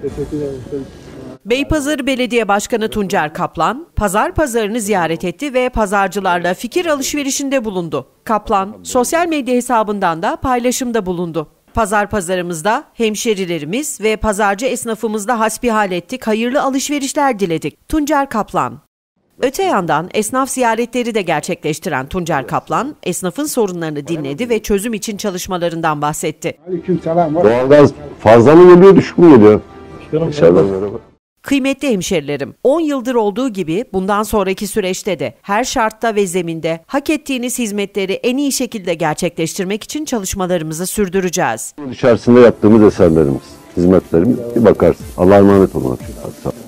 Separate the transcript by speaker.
Speaker 1: Teşekkürler.
Speaker 2: Beypazarı Belediye Başkanı Tuncer Kaplan, pazar pazarını ziyaret etti ve pazarcılarla fikir alışverişinde bulundu. Kaplan, sosyal medya hesabından da paylaşımda bulundu. Pazar pazarımızda hemşerilerimiz ve pazarcı esnafımızla hasbihal ettik, hayırlı alışverişler diledik. Tuncer Kaplan Öte yandan esnaf ziyaretleri de gerçekleştiren Tuncer Kaplan, esnafın sorunlarını dinledi ve çözüm için çalışmalarından bahsetti. Doğalgaz
Speaker 1: fazla mı geliyor, düşük mü geliyor? Başkanım merhaba.
Speaker 2: Kıymetli hemşerilerim, 10 yıldır olduğu gibi bundan sonraki süreçte de her şartta ve zeminde hak ettiğiniz hizmetleri en iyi şekilde gerçekleştirmek için çalışmalarımızı sürdüreceğiz.
Speaker 1: İçerisinde yaptığımız eserlerimiz, hizmetlerimiz bir bakarsın. Allah'a emanet olun. Sağ olun.